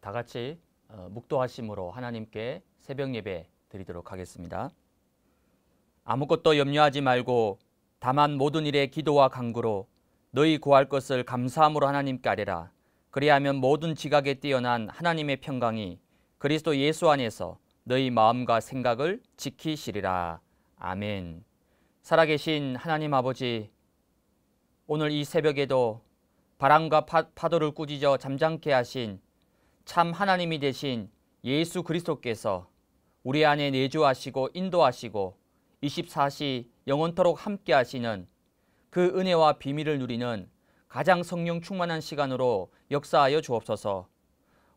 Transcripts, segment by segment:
다 같이 어, 묵도하심으로 하나님께 새벽 예배 드리도록 하겠습니다. 아무것도 염려하지 말고 다만 모든 일에 기도와 간구로 너희 구할 것을 감사함으로 하나님께 아뢰라. 그리하면 모든 지각에 뛰어난 하나님의 평강이 그리스도 예수 안에서 너희 마음과 생각을 지키시리라. 아멘. 살아계신 하나님 아버지, 오늘 이 새벽에도 바람과 파, 파도를 꾸짖어 잠잠케 하신 참 하나님이 되신 예수 그리스도께서 우리 안에 내주하시고 인도하시고 24시 영원토록 함께 하시는 그 은혜와 비밀을 누리는 가장 성령 충만한 시간으로 역사하여 주옵소서.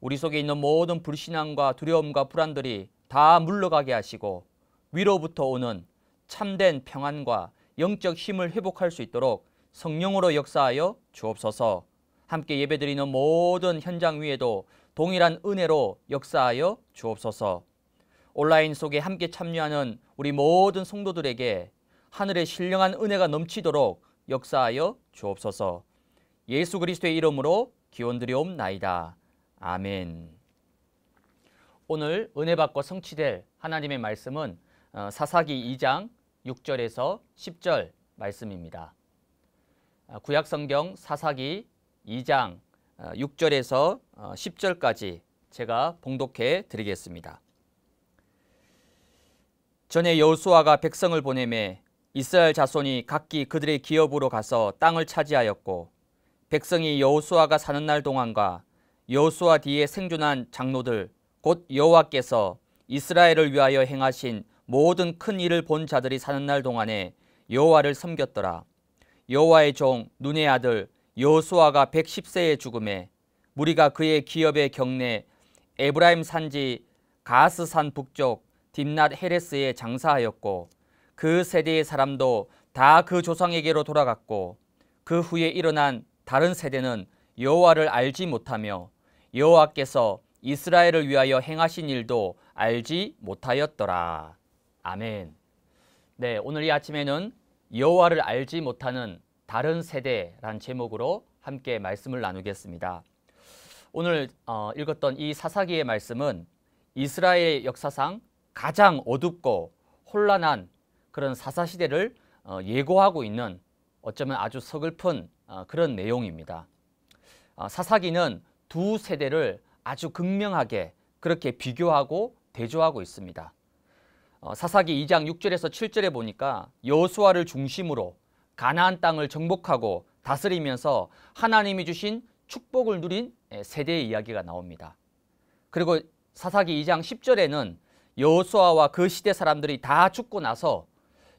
우리 속에 있는 모든 불신앙과 두려움과 불안들이 다 물러가게 하시고 위로부터 오는 참된 평안과 영적 힘을 회복할 수 있도록 성령으로 역사하여 주옵소서. 함께 예배드리는 모든 현장 위에도 동일한 은혜로 역사하여 주옵소서. 온라인 속에 함께 참여하는 우리 모든 성도들에게 하늘의 신령한 은혜가 넘치도록 역사하여 주옵소서. 예수 그리스도의 이름으로 기원드리옵나이다. 아멘. 오늘 은혜 받고 성취될 하나님의 말씀은 어, 사사기 2장 6절에서 10절 말씀입니다. 아, 구약성경 사사기 2장 6절에서 어, 10절까지 어, 제가 봉독해 드리겠습니다. 전에 여호수아가 백성을 보내매 이스라엘 자손이 각기 그들의 기업으로 가서 땅을 차지하였고 백성이 여호수아가 사는 날 동안과 여호수아 뒤에 생존한 장로들 곧 여호와께서 이스라엘을 위하여 행하신 모든 큰 일을 본 자들이 사는 날 동안에 여호와를 섬겼더라. 여호와의 종 눈의 아들 여호수아가 110세의 죽음에 무리가 그의 기업의 경내 에브라임 산지 가스산 북쪽 딥낫 헤레스에 장사하였고 그 세대의 사람도 다 그 조상에게로 돌아갔고 그 후에 일어난 다른 세대는 여호와를 알지 못하며 여호와께서 이스라엘을 위하여 행하신 일도 알지 못하였더라. 아멘. 네, 오늘 이 아침에는 여호와를 알지 못하는 다른 세대라는 제목으로 함께 말씀을 나누겠습니다. 오늘 어, 읽었던 이 사사기의 말씀은 이스라엘 역사상 가장 어둡고 혼란한 그런 사사시대를 어, 예고하고 있는 어쩌면 아주 서글픈 어, 그런 내용입니다. 어, 사사기는 두 세대를 아주 극명하게 그렇게 비교하고 대조하고 있습니다. 어, 사사기 2장 6절에서 7절에 보니까 여수아를 중심으로 가나안 땅을 정복하고 다스리면서 하나님이 주신 축복을 누린 예, 세대의 이야기가 나옵니다. 그리고 사사기 2장 10절에는 여호수아와 그 시대 사람들이 다 죽고 나서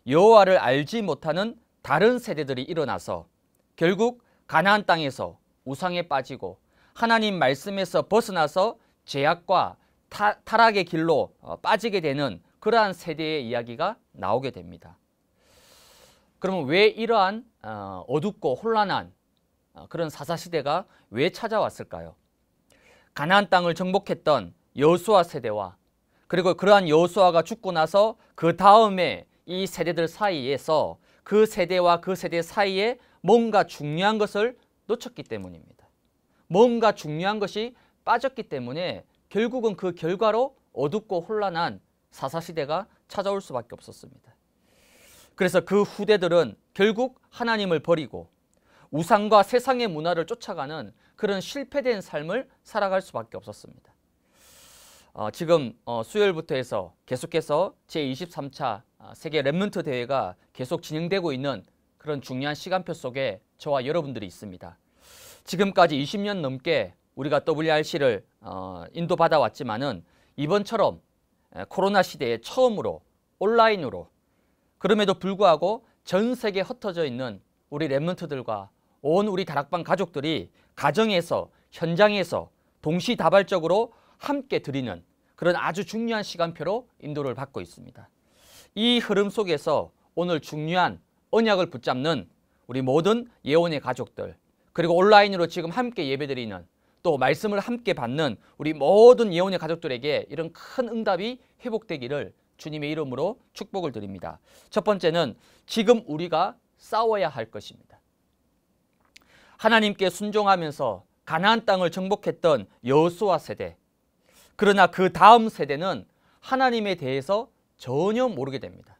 여호와를 알지 못하는 다른 세대들이 일어나서 결국 가나안 땅에서 우상에 빠지고 하나님 말씀에서 벗어나서 제약과 타, 타락의 길로 어, 빠지게 되는 그러한 세대의 이야기가 나오게 됩니다. 그러면 왜 이러한 어, 어둡고 혼란한 어, 그런 사사시대가 왜 찾아왔을까요? 가나안 땅을 정복했던 여수아 세대와 그리고 그러한 여수아가 죽고 나서 그 다음에 이 세대들 사이에서 그 세대와 그 세대 사이에 뭔가 중요한 것을 놓쳤기 때문입니다. 뭔가 중요한 것이 빠졌기 때문에 결국은 그 결과로 어둡고 혼란한 사사시대가 찾아올 수밖에 없었습니다. 그래서 그 후대들은 결국 하나님을 버리고 우상과 세상의 문화를 쫓아가는 그런 실패된 삶을 살아갈 수밖에 없었습니다. 어, 지금 어, 수요일부터 해서 계속해서 제23차 아, 세계 랩먼트 대회가 계속 진행되고 있는 그런 중요한 시간표 속에 저와 여러분들이 있습니다. 지금까지 20년 넘게 우리가 WRC를 어, 인도받아왔지만은 이번처럼 코로나 시대에 처음으로 온라인으로 그럼에도 불구하고 전 세계에 흩어져 있는 우리 랩몬트들과온 우리 다락방 가족들이 가정에서 현장에서 동시다발적으로 함께 드리는 그런 아주 중요한 시간표로 인도를 받고 있습니다. 이 흐름 속에서 오늘 중요한 언약을 붙잡는 우리 모든 예원의 가족들 그리고 온라인으로 지금 함께 예배드리는 또 말씀을 함께 받는 우리 모든 예원의 가족들에게 이런 큰 응답이 회복되기를 주님의 이름으로 축복을 드립니다. 첫 번째는 지금 우리가 싸워야 할 것입니다. 하나님께 순종하면서 가나안 땅을 정복했던 여수와 세대. 그러나 그 다음 세대는 하나님에 대해서 전혀 모르게 됩니다.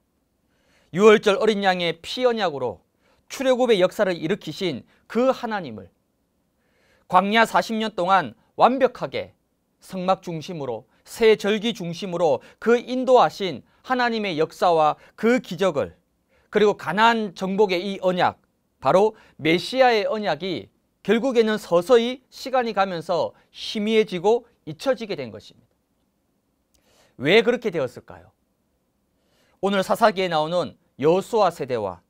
6월절 어린 양의 피 언약으로 출애굽의 역사를 일으키신 그 하나님을 광야 40년 동안 완벽하게 성막 중심으로 새 절기 중심으로 그 인도하신 하나님의 역사와 그 기적을 그리고 가난 정복의 이 언약 바로 메시아의 언약이 결국에는 서서히 시간이 가면서 희미해지고 잊혀지게 된 것입니다. 왜 그렇게 되었을까요? 오늘 사사기에 나오는 여수와 세대와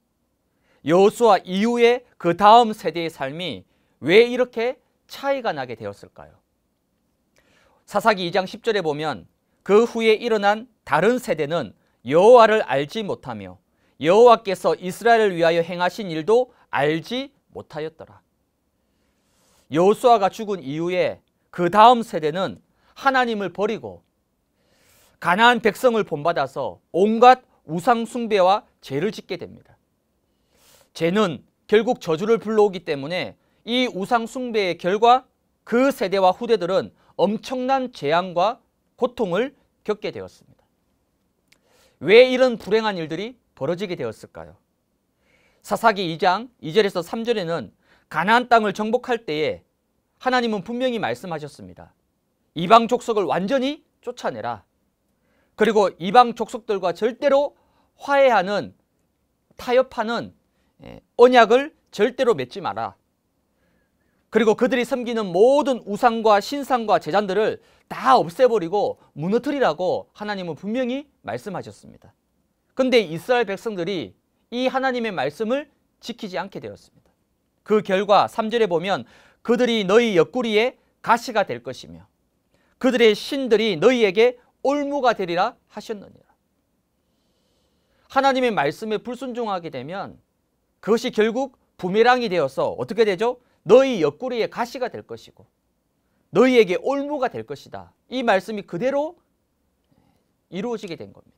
여수와 이후의 그 다음 세대의 삶이 왜 이렇게 차이가 나게 되었을까요? 사사기 2장 10절에 보면 그 후에 일어난 다른 세대는 여호와를 알지 못하며 여호와께서 이스라엘을 위하여 행하신 일도 알지 못하였더라. 여호수아가 죽은 이후에 그 다음 세대는 하나님을 버리고 가나안 백성을 본받아서 온갖 우상 숭배와 죄를 짓게 됩니다. 죄는 결국 저주를 불러오기 때문에 이 우상 숭배의 결과 그 세대와 후대들은 엄청난 재앙과 고통을 겪게 되었습니다. 왜 이런 불행한 일들이 벌어지게 되었을까요? 사사기 2장 2절에서 3절에는 가나안 땅을 정복할 때에 하나님은 분명히 말씀하셨습니다. 이방 족속을 완전히 쫓아내라. 그리고 이방 족속들과 절대로 화해하는 타협하는 예, 언약을 절대로 맺지 마라. 그리고 그들이 섬기는 모든 우상과 신상과 제잔들을다 없애버리고 무너뜨리라고 하나님은 분명히 말씀하셨습니다. 근데 이스라엘 백성들이 이 하나님의 말씀을 지키지 않게 되었습니다. 그 결과 3절에 보면 그들이 너희 옆구리에 가시가 될 것이며 그들의 신들이 너희에게 올무가 되리라 하셨느니라. 하나님의 말씀에 불순종하게 되면 그것이 결국 부메랑이 되어서 어떻게 되죠? 너희 옆구리에 가시가 될 것이고 너희에게 올무가 될 것이다. 이 말씀이 그대로 이루어지게 된 겁니다.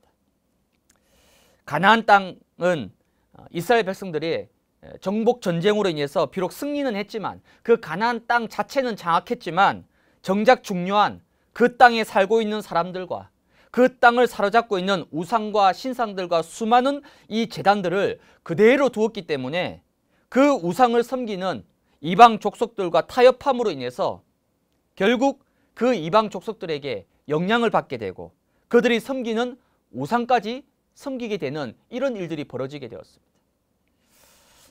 가나안 땅은 어, 이스라엘 백성들이 정복 전쟁으로 인해서 비록 승리는 했지만 그 가나안 땅 자체는 장악했지만 정작 중요한 그 땅에 살고 있는 사람들과 그 땅을 사로잡고 있는 우상과 신상들과 수많은 이 재단들을 그대로 두었기 때문에 그 우상을 섬기는 이방 족속들과 타협함으로 인해서 결국 그 이방 족속들에게 영향을 받게 되고 그들이 섬기는 우상까지 섬기게 되는 이런 일들이 벌어지게 되었습니다.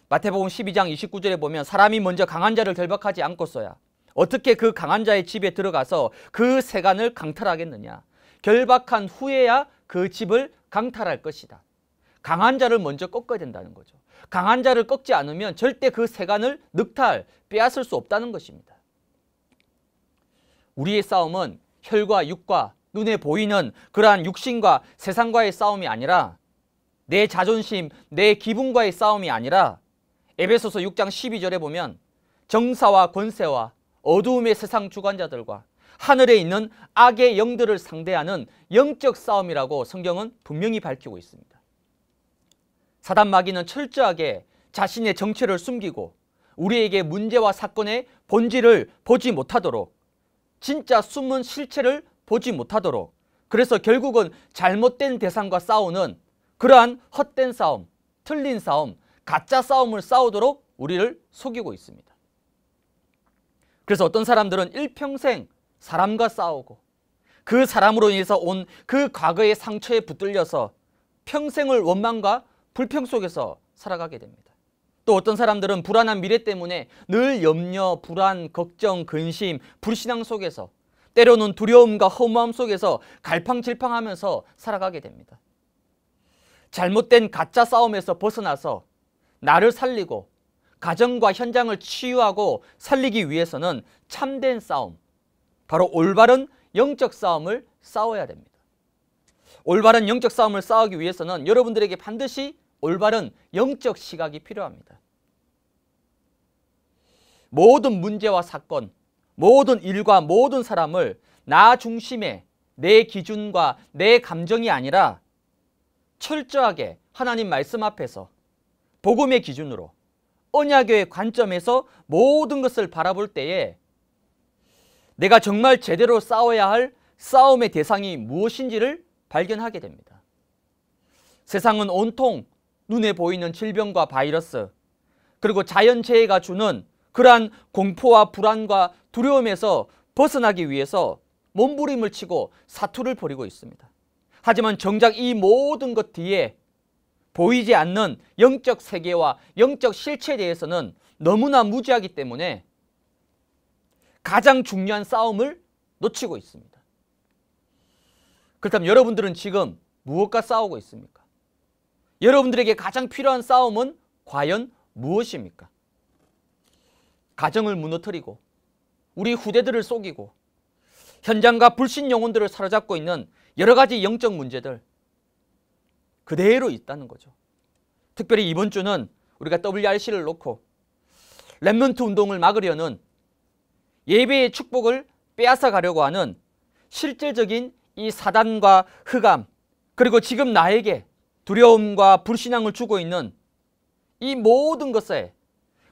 마태복음 12장 29절에 보면 사람이 먼저 강한 자를 결박하지 않고서야 어떻게 그 강한 자의 집에 들어가서 그 세간을 강탈하겠느냐 결박한 후에야 그 집을 강탈할 것이다. 강한 자를 먼저 꺾어야 된다는 거죠. 강한 자를 꺾지 않으면 절대 그 세간을 늑탈, 빼앗을 수 없다는 것입니다. 우리의 싸움은 혈과 육과 눈에 보이는 그러한 육신과 세상과의 싸움이 아니라 내 자존심, 내 기분과의 싸움이 아니라 에베소서 6장 12절에 보면 정사와 권세와 어두움의 세상 주관자들과 하늘에 있는 악의 영들을 상대하는 영적 싸움이라고 성경은 분명히 밝히고 있습니다. 사단 마귀는 철저하게 자신의 정체를 숨기고 우리에게 문제와 사건의 본질을 보지 못하도록 진짜 숨은 실체를 보지 못하도록 그래서 결국은 잘못된 대상과 싸우는 그러한 헛된 싸움, 틀린 싸움, 가짜 싸움을 싸우도록 우리를 속이고 있습니다. 그래서 어떤 사람들은 일평생 사람과 싸우고 그 사람으로 인해서 온 그 과거의 상처에 붙들려서 평생을 원망과 불평 속에서 살아가게 됩니다. 또 어떤 사람들은 불안한 미래 때문에 늘 염려, 불안, 걱정, 근심, 불신앙 속에서 때로는 두려움과 허무함 속에서 갈팡질팡하면서 살아가게 됩니다. 잘못된 가짜 싸움에서 벗어나서 나를 살리고 가정과 현장을 치유하고 살리기 위해서는 참된 싸움, 바로 올바른 영적 싸움을 싸워야 됩니다. 올바른 영적 싸움을 싸우기 위해서는 여러분들에게 반드시 올바른 영적 시각이 필요합니다. 모든 문제와 사건, 모든 일과 모든 사람을 나 중심의 내 기준과 내 감정이 아니라 철저하게 하나님 말씀 앞에서 복음의 기준으로 언약의 관점에서 모든 것을 바라볼 때에 내가 정말 제대로 싸워야 할 싸움의 대상이 무엇인지를 발견하게 됩니다. 세상은 온통 눈에 보이는 질병과 바이러스 그리고 자연재해가 주는 그러한 공포와 불안과 두려움에서 벗어나기 위해서 몸부림을 치고 사투를 벌이고 있습니다. 하지만 정작 이 모든 것 뒤에 보이지 않는 영적 세계와 영적 실체에 대해서는 너무나 무지하기 때문에 가장 중요한 싸움을 놓치고 있습니다. 그렇다면 여러분들은 지금 무엇과 싸우고 있습니까? 여러분들에게 가장 필요한 싸움은 과연 무엇입니까? 가정을 무너뜨리고 우리 후대들을 속이고 현장과 불신 영혼들을 사로잡고 있는 여러 가지 영적 문제들 그대로 있다는 거죠. 특별히 이번 주는 우리가 WRC를 놓고 랩넌트 운동을 막으려는 예배의 축복을 빼앗아 가려고 하는 실질적인 이 사단과 흑암 그리고 지금 나에게 두려움과 불신앙을 주고 있는 이 모든 것에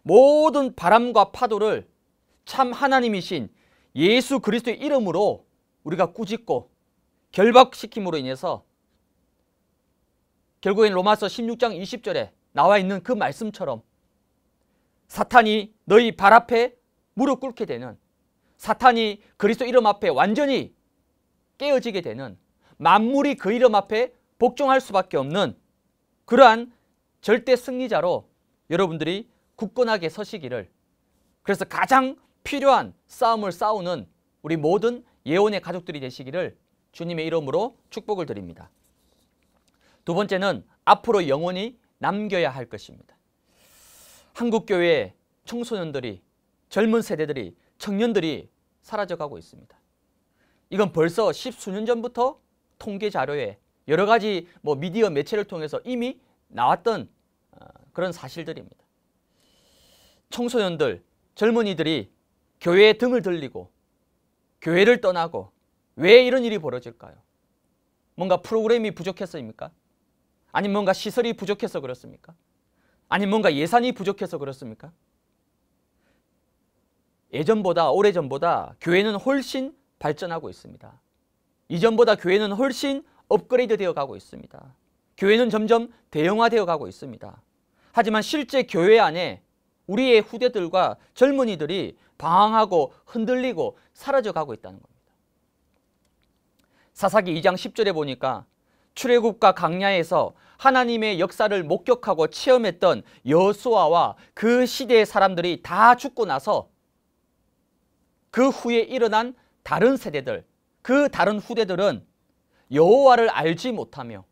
모든 바람과 파도를 참 하나님이신 예수 그리스도의 이름으로 우리가 꾸짖고 결박시킴으로 인해서 결국엔 로마서 16장 20절에 나와 있는 그 말씀처럼 사탄이 너희 발 앞에 무릎 꿇게 되는 사탄이 그리스도 이름 앞에 완전히 깨어지게 되는 만물이 그 이름 앞에 복종할 수밖에 없는 그러한 절대 승리자로 여러분들이 굳건하게 서시기를 그래서 가장 필요한 싸움을 싸우는 우리 모든 예원의 가족들이 되시기를 주님의 이름으로 축복을 드립니다. 두 번째는 앞으로 영원히 남겨야 할 것입니다. 한국교회 청소년들이 젊은 세대들이 청년들이 사라져가고 있습니다. 이건 벌써 십수년 전부터 통계 자료에 여러 가지 뭐 미디어 매체를 통해서 이미 나왔던 어, 그런 사실들입니다. 청소년들, 젊은이들이 교회에 등을 들리고 교회를 떠나고 왜 이런 일이 벌어질까요? 뭔가 프로그램이 부족해서입니까? 아니면 뭔가 시설이 부족해서 그렇습니까? 아니면 뭔가 예산이 부족해서 그렇습니까? 예전보다 오래전보다 교회는 훨씬 발전하고 있습니다. 이전보다 교회는 훨씬 업그레이드 되어 가고 있습니다. 교회는 점점 대형화되어 가고 있습니다. 하지만 실제 교회 안에 우리의 후대들과 젊은이들이 방황하고 흔들리고 사라져 가고 있다는 겁니다. 사사기 2장 10절에 보니까 출애굽과 강야에서 하나님의 역사를 목격하고 체험했던 여수아와 그 시대의 사람들이 다 죽고 나서 그 후에 일어난 다른 세대들, 그 다른 후대들은 여호와를 알지 못하며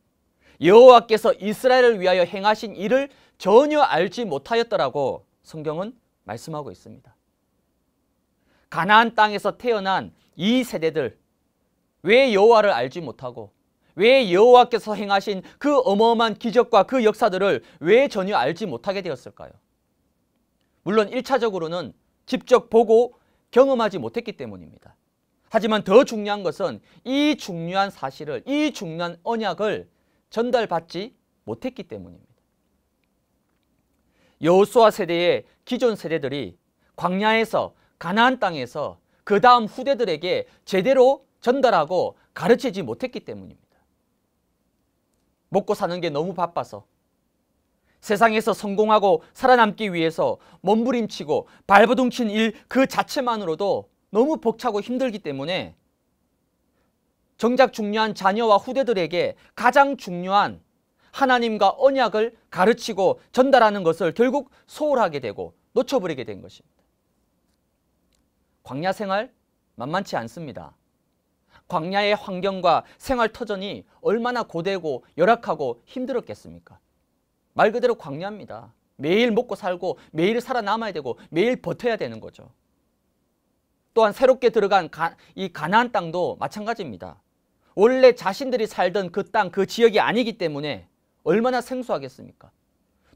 여호와께서 이스라엘을 위하여 행하신 일을 전혀 알지 못하였더라고 성경은 말씀하고 있습니다. 가나안 땅에서 태어난 이 세대들 왜 여호와를 알지 못하고 왜 여호와께서 행하신 그 어마어마한 기적과 그 역사들을 왜 전혀 알지 못하게 되었을까요? 물론 1차적으로는 직접 보고 경험하지 못했기 때문입니다. 하지만 더 중요한 것은 이 중요한 사실을 이 중요한 언약을 전달받지 못했기 때문입니다. 여호수아 세대의 기존 세대들이 광야에서 가나안 땅에서 그 다음 후대들에게 제대로 전달하고 가르치지 못했기 때문입니다. 먹고 사는 게 너무 바빠서 세상에서 성공하고 살아남기 위해서 몸부림치고 발버둥친 일 그 자체만으로도 너무 벅차고 힘들기 때문에 정작 중요한 자녀와 후대들에게 가장 중요한 하나님과 언약을 가르치고 전달하는 것을 결국 소홀하게 되고 놓쳐버리게 된 것입니다. 광야 생활 만만치 않습니다. 광야의 환경과 생활 터전이 얼마나 고되고 열악하고 힘들었겠습니까? 말 그대로 광야입니다. 매일 먹고 살고 매일 살아남아야 되고 매일 버텨야 되는 거죠. 또한 새롭게 들어간 가, 이 가나안 땅도 마찬가지입니다. 원래 자신들이 살던 그 땅, 그 지역이 아니기 때문에 얼마나 생소하겠습니까?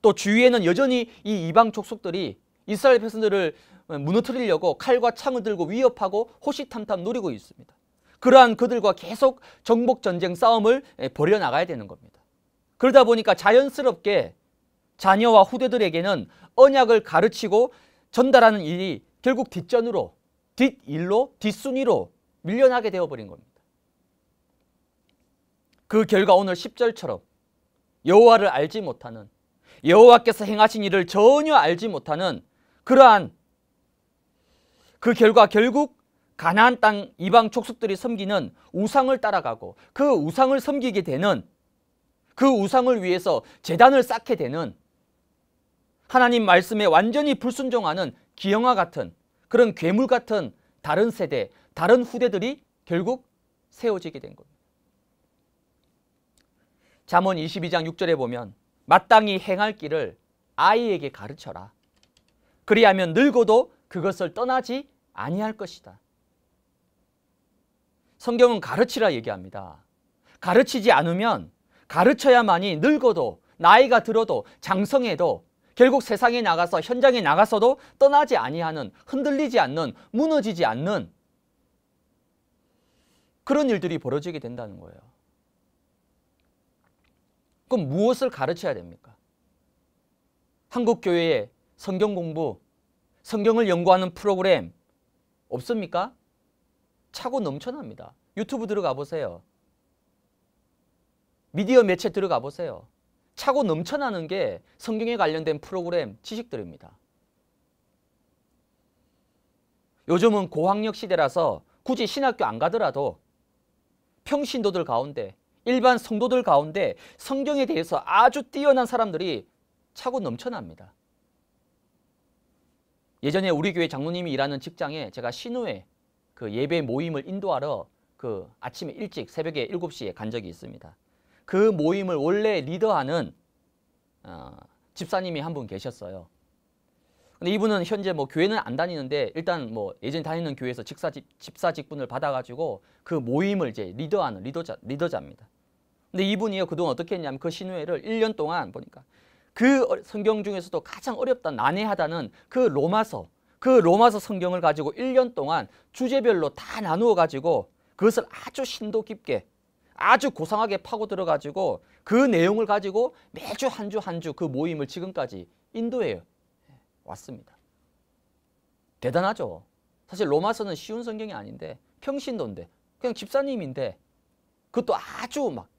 또 주위에는 여전히 이 이방 족속들이 이스라엘 백성들을 무너뜨리려고 칼과 창을 들고 위협하고 호시탐탐 노리고 있습니다. 그러한 그들과 계속 정복 전쟁 싸움을 예, 벌여 나가야 되는 겁니다. 그러다 보니까 자연스럽게 자녀와 후대들에게는 언약을 가르치고 전달하는 일이 결국 뒷전으로 뒷일로 뒷순위로 밀려나게 되어버린 겁니다. 그 결과 오늘 10절처럼 여호와를 알지 못하는 여호와께서 행하신 일을 전혀 알지 못하는 그러한 그 결과 결국 가나안 땅 이방 족속들이 섬기는 우상을 따라가고 그 우상을 섬기게 되는 그 우상을 위해서 재단을 쌓게 되는 하나님 말씀에 완전히 불순종하는 기형아 같은 그런 괴물 같은 다른 세대, 다른 후대들이 결국 세워지게 된 겁니다. 잠언 22장 6절에 보면 마땅히 행할 길을 아이에게 가르쳐라. 그리하면 늙어도 그것을 떠나지 아니할 것이다. 성경은 가르치라 얘기합니다. 가르치지 않으면 가르쳐야만이 늙어도 나이가 들어도 장성해도 결국 세상에 나가서 현장에 나가서도 떠나지 아니하는 흔들리지 않는 무너지지 않는 그런 일들이 벌어지게 된다는 거예요. 그럼 무엇을 가르쳐야 됩니까? 한국교회에 성경 공부, 성경을 연구하는 프로그램 없습니까? 차고 넘쳐납니다. 유튜브 들어가 보세요. 미디어 매체 들어가 보세요. 차고 넘쳐나는 게 성경에 관련된 프로그램 지식들입니다. 요즘은 고학력 시대라서 굳이 신학교 안 가더라도 평신도들 가운데 일반 성도들 가운데 성경에 대해서 아주 뛰어난 사람들이 차고 넘쳐납니다. 예전에 우리 교회 장로님이 일하는 직장에 제가 신우회 그 예배 모임을 인도하러 그 아침에 일찍 새벽에 7시에 간 적이 있습니다. 그 모임을 원래 리더하는 어, 집사님이 한 분 계셨어요. 근데 이분은 현재 뭐 교회는 안 다니는데 일단 뭐예전 다니는 교회에서 직사 집사 직분을 받아가지고 그 모임을 이제 리더하는 리더자 리더자입니다. 근데 이분이요 그동안 어떻게 했냐면 그 신회를 1년 동안 보니까 그 어, 성경 중에서도 가장 어렵다 난해하다는 그 로마서 그 로마서 성경을 가지고 1년 동안 주제별로 다 나누어 가지고 그것을 아주 신도 깊게 아주 고상하게 파고들어가지고 그 내용을 가지고 매주 한 주 한 주 그 모임을 지금까지 인도에 왔습니다. 대단하죠. 사실 로마서는 쉬운 성경이 아닌데 평신도인데 그냥 집사님인데 그것도 아주 막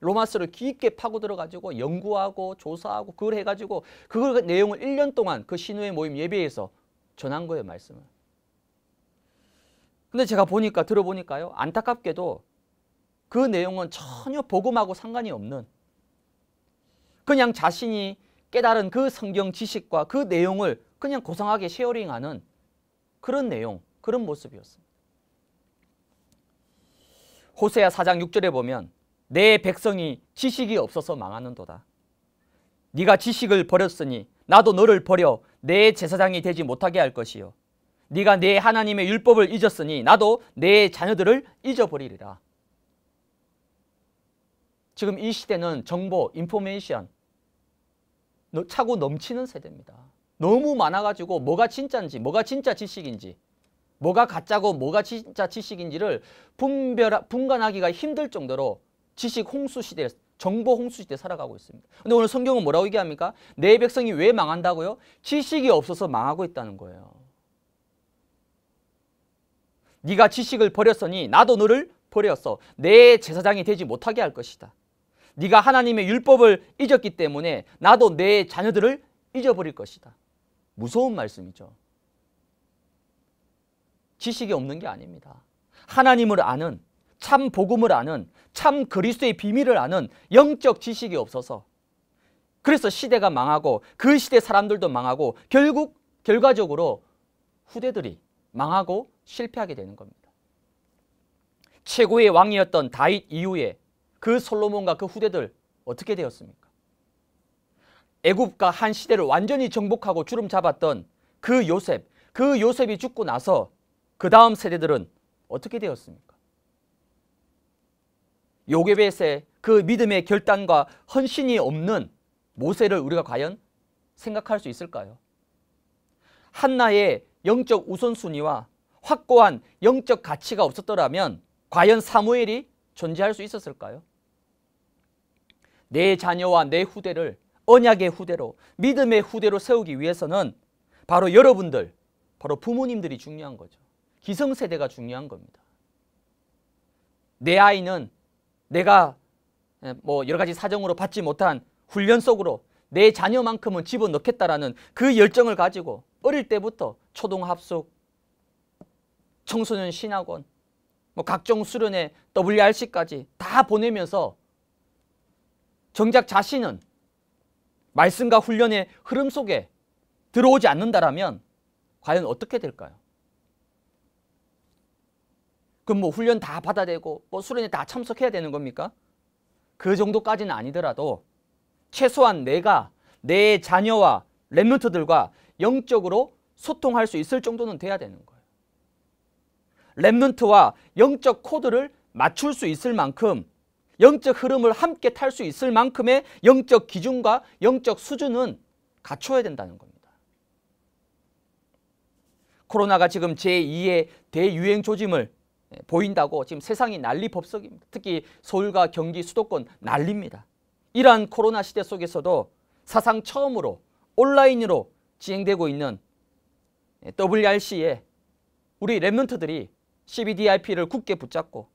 로마서를 깊게 파고들어가지고 연구하고 조사하고 그걸 해가지고 그 내용을 1년 동안 그 신우의 모임 예배에서 전한 거예요 말씀을. 근데 제가 보니까 들어보니까요 안타깝게도 그 내용은 전혀 복음하고 상관이 없는 그냥 자신이 깨달은 그 성경 지식과 그 내용을 그냥 고상하게 쉐어링하는 그런 내용, 그런 모습이었습니다. 호세아 4장 6절에 보면 내 백성이 지식이 없어서 망하는도다. 네가 지식을 버렸으니 나도 너를 버려 내 제사장이 되지 못하게 할 것이요. 네가 내 하나님의 율법을 잊었으니 나도 내 자녀들을 잊어버리리라. 지금 이 시대는 정보, 인포메이션 차고 넘치는 세대입니다. 너무 많아가지고 뭐가 진짜인지, 뭐가 진짜 지식인지, 뭐가 가짜고 뭐가 진짜 지식인지를 분별, 분간하기가 힘들 정도로 지식 홍수 시대, 정보 홍수 시대 살아가고 있습니다. 근데 오늘 성경은 뭐라고 얘기합니까? 내 백성이 왜 망한다고요? 지식이 없어서 망하고 있다는 거예요. 네가 지식을 버렸으니 나도 너를 버렸어. 내 제사장이 되지 못하게 할 것이다. 네가 하나님의 율법을 잊었기 때문에 나도 내 자녀들을 잊어버릴 것이다. 무서운 말씀이죠. 지식이 없는 게 아닙니다. 하나님을 아는 참 복음을 아는 참 그리스도의 비밀을 아는 영적 지식이 없어서 그래서 시대가 망하고 그 시대 사람들도 망하고 결국 결과적으로 후대들이 망하고 실패하게 되는 겁니다. 최고의 왕이었던 다윗 이후에 그 솔로몬과 그 후대들 어떻게 되었습니까? 애굽과 한 시대를 완전히 정복하고 주름 잡았던 그 요셉, 그 요셉이 죽고 나서 그 다음 세대들은 어떻게 되었습니까? 요게벳의 그 믿음의 결단과 헌신이 없는 모세를 우리가 과연 생각할 수 있을까요? 한나의 영적 우선순위와 확고한 영적 가치가 없었더라면 과연 사무엘이 존재할 수 있었을까요? 내 자녀와 내 후대를 언약의 후대로 믿음의 후대로 세우기 위해서는 바로 여러분들, 바로 부모님들이 중요한 거죠. 기성세대가 중요한 겁니다. 내 아이는 내가 예, 뭐 여러 가지 사정으로 받지 못한 훈련 속으로 내 자녀만큼은 집어넣겠다라는 그 열정을 가지고 어릴 때부터 초등합숙, 청소년 신학원, 뭐 각종 수련회, WRC까지 다 보내면서 정작 자신은 말씀과 훈련의 흐름 속에 들어오지 않는다라면 과연 어떻게 될까요? 그럼 뭐 훈련 다 받아야 고뭐 수련회 다 참석해야 되는 겁니까? 그 정도까지는 아니더라도 최소한 내가 내 자녀와 랩런트들과 영적으로 소통할 수 있을 정도는 돼야 되는 거예요. 랩런트와 영적 코드를 맞출 수 있을 만큼 영적 흐름을 함께 탈 수 있을 만큼의 영적 기준과 영적 수준은 갖춰야 된다는 겁니다. 코로나가 지금 제2의 대유행 조짐을 예, 보인다고 지금 세상이 난리 법석입니다. 특히 서울과 경기 수도권 난립니다 이러한 코로나 시대 속에서도 사상 처음으로 온라인으로 진행되고 있는 WRC에 예, 우리 랩런트들이 CBDIP를 굳게 붙잡고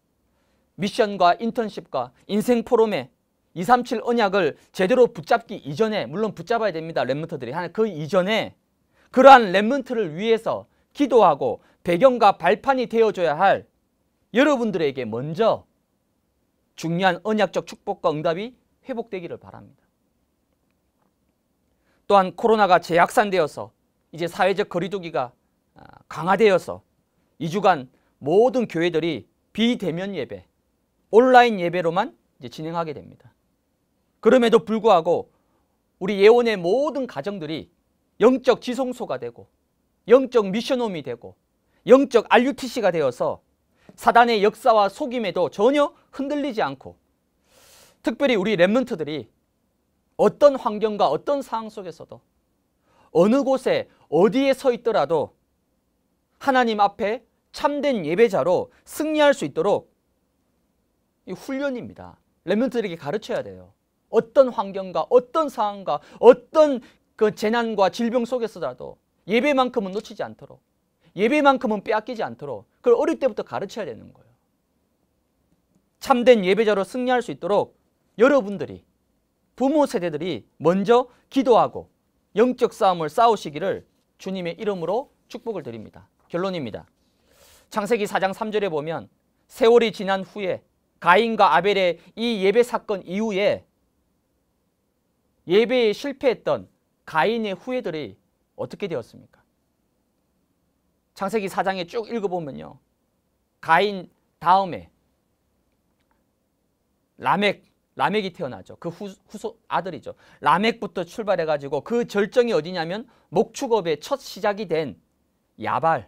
미션과 인턴십과 인생 포럼에 237 언약을 제대로 붙잡기 이전에 물론 붙잡아야 됩니다. 랩몬트들이. 그 이전에 그러한 랩몬트를 위해서 기도하고 배경과 발판이 되어줘야 할 여러분들에게 먼저 중요한 언약적 축복과 응답이 회복되기를 바랍니다. 또한 코로나가 재확산되어서 이제 사회적 거리두기가 아, 강화되어서 2주간 모든 교회들이 비대면 예배 온라인 예배로만 이제 진행하게 됩니다. 그럼에도 불구하고 우리 예원의 모든 가정들이 영적 지성소가 되고 영적 미션홈이 되고 영적 RUTC가 되어서 사단의 역사와 속임에도 전혀 흔들리지 않고 특별히 우리 랩런트들이 어떤 환경과 어떤 상황 속에서도 어느 곳에 어디에 서 있더라도 하나님 앞에 참된 예배자로 승리할 수 있도록 이 훈련입니다. 레몬트들에게 가르쳐야 돼요. 어떤 환경과 어떤 상황과 어떤 그 재난과 질병 속에서라도 예배만큼은 놓치지 않도록 예배만큼은 빼앗기지 않도록 그걸 어릴 때부터 가르쳐야 되는 거예요. 참된 예배자로 승리할 수 있도록 여러분들이 부모 세대들이 먼저 기도하고 영적 싸움을 싸우시기를 주님의 이름으로 축복을 드립니다. 결론입니다. 창세기 4장 3절에 보면 세월이 지난 후에 가인과 아벨의 이 예배 사건 이후에 예배에 실패했던 가인의 후예들이 어떻게 되었습니까? 창세기 4장에 쭉 읽어보면요. 가인 다음에 라멕, 라멕이 태어나죠. 그 후, 후소 아들이죠. 라멕부터 출발해가지고 그 절정이 어디냐면 목축업의 첫 시작이 된 야발,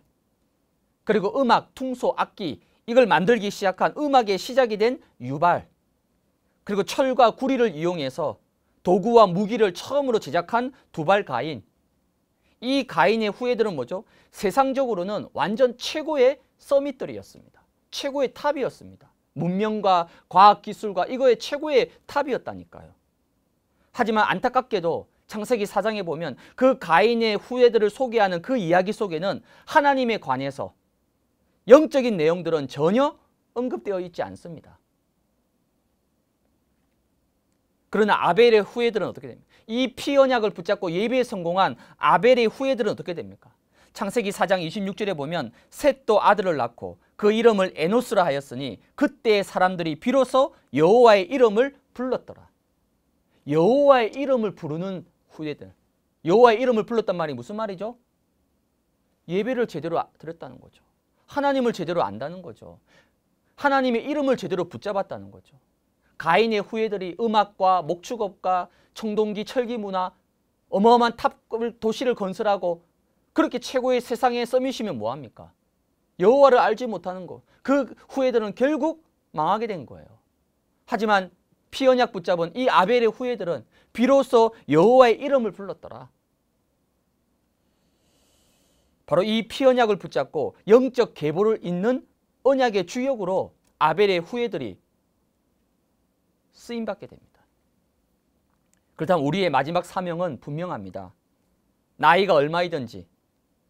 그리고 음악, 퉁소, 악기, 이걸 만들기 시작한 음악의 시작이 된 유발 그리고 철과 구리를 이용해서 도구와 무기를 처음으로 제작한 두발 가인 이 가인의 후예들은 뭐죠? 세상적으로는 완전 최고의 서밋들이었습니다. 최고의 탑이었습니다. 문명과 과학기술과 이거의 최고의 탑이었다니까요. 하지만 안타깝게도 창세기 4장에 보면 그 가인의 후예들을 소개하는 그 이야기 속에는 하나님에 관해서 영적인 내용들은 전혀 언급되어 있지 않습니다. 그러나 아벨의 후예들은 어떻게 됩니까? 이피 언약을 붙잡고 예배에 성공한 아벨의 후예들은 어떻게 됩니까? 창세기 4장 26절에 보면 셋도 아들을 낳고 그 이름을 에노스라 하였으니 그때 사람들이 비로소 여호와의 이름을 불렀더라. 여호와의 이름을 부르는 후예들. 여호와의 이름을 불렀단 말이 무슨 말이죠? 예배를 제대로 드렸다는 거죠. 하나님을 제대로 안다는 거죠. 하나님의 이름을 제대로 붙잡았다는 거죠. 가인의 후예들이 음악과 목축업과 청동기 철기 문화 어마어마한 탑을 도시를 건설하고 그렇게 최고의 세상에 써미시면 뭐합니까? 여호와를 알지 못하는 것. 그 후예들은 결국 망하게 된 거예요. 하지만 피언약 붙잡은 이 아벨의 후예들은 비로소 여호와의 이름을 불렀더라. 바로 이 피언약을 붙잡고 영적 계보를 잇는 언약의 주역으로 아벨의 후예들이 쓰임받게 됩니다. 그렇다면 우리의 마지막 사명은 분명합니다. 나이가 얼마이든지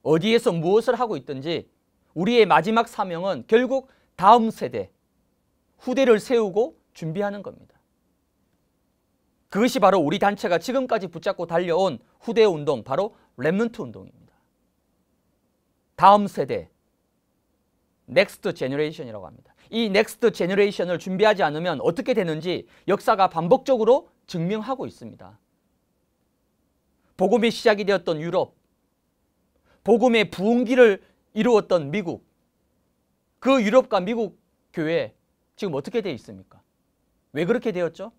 어디에서 무엇을 하고 있든지 우리의 마지막 사명은 결국 다음 세대, 후대를 세우고 준비하는 겁니다. 그것이 바로 우리 단체가 지금까지 붙잡고 달려온 후대 운동, 바로 랩런트 운동입니다. 다음 세대 넥스트 제너레이션이라고 합니다. 이 넥스트 제너레이션을 준비하지 않으면 어떻게 되는지 역사가 반복적으로 증명하고 있습니다. 복음의 시작이 되었던 유럽, 복음의 부흥기를 이루었던 미국, 그 유럽과 미국 교회 지금 어떻게 되어 있습니까? 왜 그렇게 되었죠?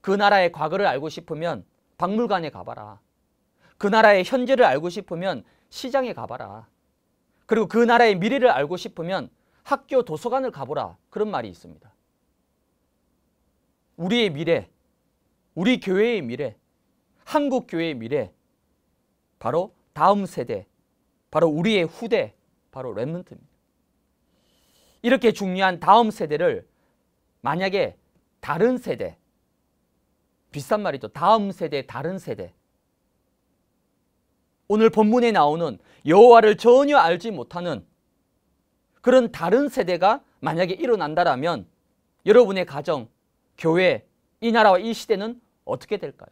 그 나라의 과거를 알고 싶으면 박물관에 가봐라. 그 나라의 현재를 알고 싶으면 시장에 가봐라. 그리고 그 나라의 미래를 알고 싶으면 학교 도서관을 가보라. 그런 말이 있습니다. 우리의 미래, 우리 교회의 미래, 한국 교회의 미래, 바로 다음 세대, 바로 우리의 후대, 바로 랩런트입니다. 이렇게 중요한 다음 세대를 만약에 다른 세대, 비싼 말이죠. 다음 세대, 다른 세대, 오늘 본문에 나오는 여호와를 전혀 알지 못하는 그런 다른 세대가 만약에 일어난다라면 여러분의 가정, 교회, 이 나라와 이 시대는 어떻게 될까요?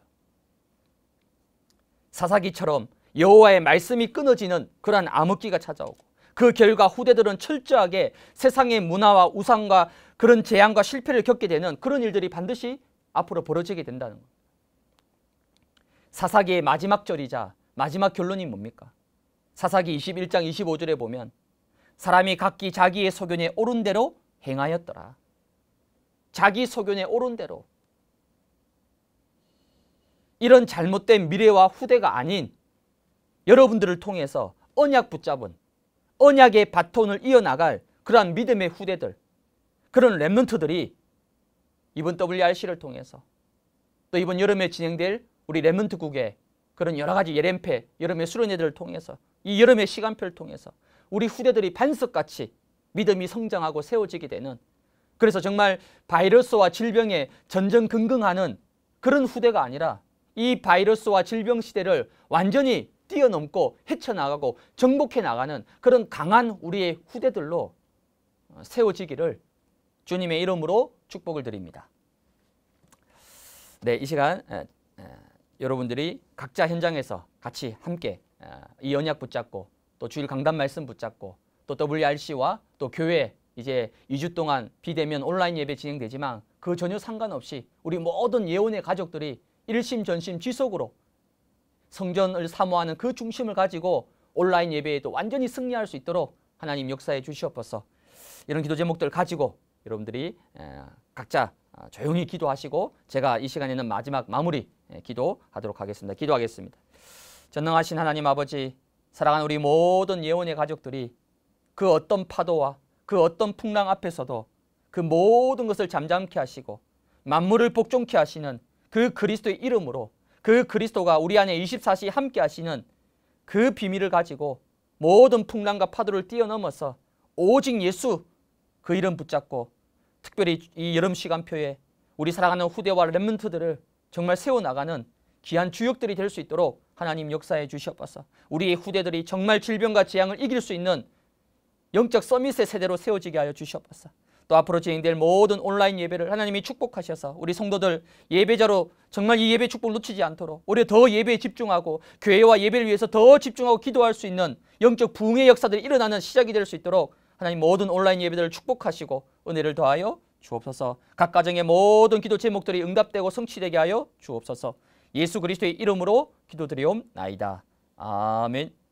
사사기처럼 여호와의 말씀이 끊어지는 그러한 암흑기가 찾아오고 그 결과 후대들은 철저하게 세상의 문화와 우상과 그런 재앙과 실패를 겪게 되는 그런 일들이 반드시 앞으로 벌어지게 된다는 겁 사사기의 마지막 절이자 마지막 결론이 뭡니까? 사사기 21장 25절에 보면 사람이 각기 자기의 소견에 옳은 대로 행하였더라. 자기 소견에 옳은 대로. 이런 잘못된 미래와 후대가 아닌 여러분들을 통해서 언약 붙잡은 언약의 바톤을 이어나갈 그러한 믿음의 후대들 그런 랩런트들이 이번 WRC를 통해서 또 이번 여름에 진행될 우리 랩런트국의 그런 여러 가지 예렘패, 여름의 수련회들을 통해서 이 여름의 시간표를 통해서 우리 후대들이 반석같이 믿음이 성장하고 세워지게 되는 그래서 정말 바이러스와 질병에 전전긍긍하는 그런 후대가 아니라 이 바이러스와 질병 시대를 완전히 뛰어넘고 헤쳐나가고 정복해 나가는 그런 강한 우리의 후대들로 어, 세워지기를 주님의 이름으로 축복을 드립니다. 네, 이 시간 여러분들이 각자 현장에서 같이 함께 아, 이 언약 붙잡고 또 주일 강단 말씀 붙잡고 또 WRC와 또 교회 이제 2주 동안 비대면 온라인 예배 진행되지만 그 전혀 상관없이 우리 모든 예원의 가족들이 일심전심 지속으로 성전을 사모하는 그 중심을 가지고 온라인 예배에도 완전히 승리할 수 있도록 하나님 역사에 주시옵소서 이런 기도 제목들 가지고 여러분들이 각자 아, 조용히 기도하시고 제가 이 시간에는 마지막 마무리 예, 기도하도록 하겠습니다. 기도하겠습니다. 전능하신 하나님 아버지 사랑하는 우리 모든 예원의 가족들이 그 어떤 파도와 그 어떤 풍랑 앞에서도 그 모든 것을 잠잠케 하시고 만물을 복종케 하시는 그 그리스도의 이름으로 그 그리스도가 우리 안에 24시 함께 하시는 그 비밀을 가지고 모든 풍랑과 파도를 뛰어넘어서 오직 예수 그 이름 붙잡고 특별히 이 여름 시간표에 우리 사랑하는 후대와 렘몬트들을 정말 세워나가는 귀한 주역들이 될 수 있도록 하나님 역사해 주시옵소서. 우리의 후대들이 정말 질병과 재앙을 이길 수 있는 영적 서밋의 세대로 세워지게 하여 주시옵소서. 또 앞으로 진행될 모든 온라인 예배를 하나님이 축복하셔서 우리 성도들 예배자로 정말 이 예배 축복을 놓치지 않도록 오히려 더 예배에 집중하고 교회와 예배를 위해서 더 집중하고 기도할 수 있는 영적 부흥의 역사들이 일어나는 시작이 될 수 있도록 하나님 모든 온라인 예배들을 축복하시고 은혜를 더하여 주옵소서. 각 가정의 모든 기도 제목들이 응답되고 성취되게 하여 주옵소서. 예수 그리스도의 이름으로 기도드리옵나이다. 아멘.